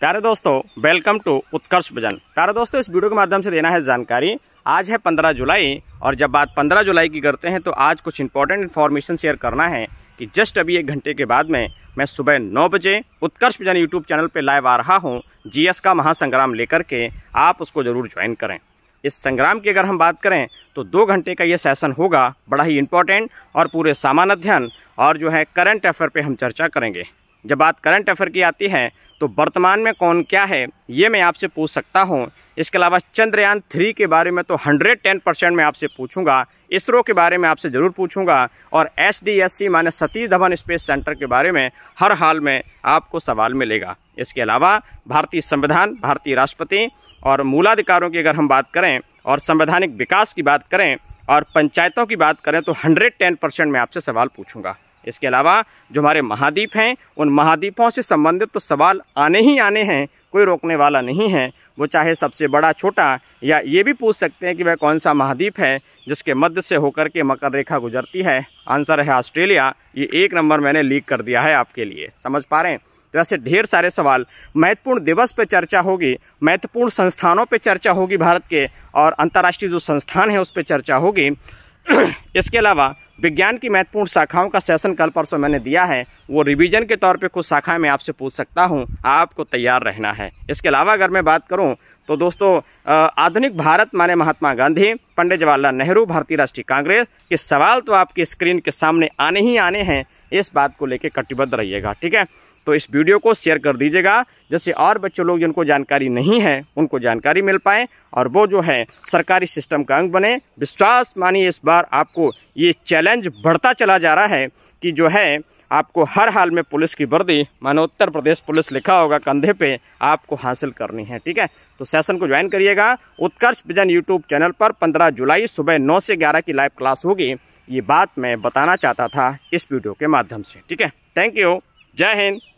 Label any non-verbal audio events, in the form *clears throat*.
प्यारे दोस्तों welcome to उत्कर्ष भजन प्यारे दोस्तों इस वीडियो के माध्यम से देना है जानकारी आज है 15 जुलाई और जब बात 15 जुलाई की करते हैं तो आज कुछ इंपॉर्टेंट इन्फॉर्मेशन शेयर करना है कि जस्ट अभी एक घंटे के बाद में मैं सुबह नौ बजे उत्कर्ष भजन यूट्यूब चैनल पर लाइव आ रहा हूँ जी का महासंग्राम लेकर के आप उसको ज़रूर ज्वाइन करें इस संग्राम की अगर हम बात करें तो दो घंटे का ये सेशन होगा बड़ा ही इम्पोर्टेंट और पूरे सामान्य अध्ययन और जो है करंट अफेयर पे हम चर्चा करेंगे जब बात करंट अफेयर की आती है तो वर्तमान में कौन क्या है ये मैं आपसे पूछ सकता हूँ इसके अलावा चंद्रयान थ्री के बारे में तो हंड्रेड टेन परसेंट मैं आपसे पूछूंगा इसरो के बारे में आपसे ज़रूर पूछूंगा और एस डी एस सी माने सतीश धवन स्पेस सेंटर के बारे में हर हाल में आपको सवाल मिलेगा इसके अलावा भारतीय संविधान भारतीय राष्ट्रपति और मूलाधिकारों की अगर हम बात करें और संवैधानिक विकास की बात करें और पंचायतों की बात करें तो हंड्रेड टेन परसेंट मैं आपसे सवाल पूछूंगा इसके अलावा जो हमारे महाद्वीप हैं उन महाद्वीपों से संबंधित तो सवाल आने ही आने हैं कोई रोकने वाला नहीं है वो चाहे सबसे बड़ा छोटा या ये भी पूछ सकते हैं कि वह कौन सा महाद्वीप है जिसके मध्य से होकर के मकर रेखा गुजरती है आंसर है ऑस्ट्रेलिया ये एक नंबर मैंने लीक कर दिया है आपके लिए समझ पा रहे हैं तो ऐसे ढेर सारे सवाल महत्वपूर्ण दिवस पर चर्चा होगी महत्वपूर्ण संस्थानों पर चर्चा होगी भारत के और अंतर्राष्ट्रीय जो संस्थान है उस पर चर्चा होगी *clears throat* इसके अलावा विज्ञान की महत्वपूर्ण शाखाओं का सेशन कल परसों मैंने दिया है वो रिवीजन के तौर पे कुछ शाखाएं मैं आपसे पूछ सकता हूँ आपको तैयार रहना है इसके अलावा अगर मैं बात करूँ तो दोस्तों आधुनिक भारत माने महात्मा गांधी पंडित जवाहरलाल नेहरू भारतीय राष्ट्रीय कांग्रेस के सवाल तो आपकी स्क्रीन के सामने आने ही आने हैं इस बात को लेकर कटिबद्ध रहिएगा ठीक है तो इस वीडियो को शेयर कर दीजिएगा जैसे और बच्चों लोग जिनको जानकारी नहीं है उनको जानकारी मिल पाए और वो जो है सरकारी सिस्टम का अंग बने विश्वास मानिए इस बार आपको ये चैलेंज बढ़ता चला जा रहा है कि जो है आपको हर हाल में पुलिस की वर्दी मानो उत्तर प्रदेश पुलिस लिखा होगा कंधे पे आपको हासिल करनी है ठीक है तो सेशन को ज्वाइन करिएगा उत्कर्ष विजन यूट्यूब चैनल पर 15 जुलाई सुबह 9 से 11 की लाइव क्लास होगी ये बात मैं बताना चाहता था इस वीडियो के माध्यम से ठीक है थैंक यू जय हिंद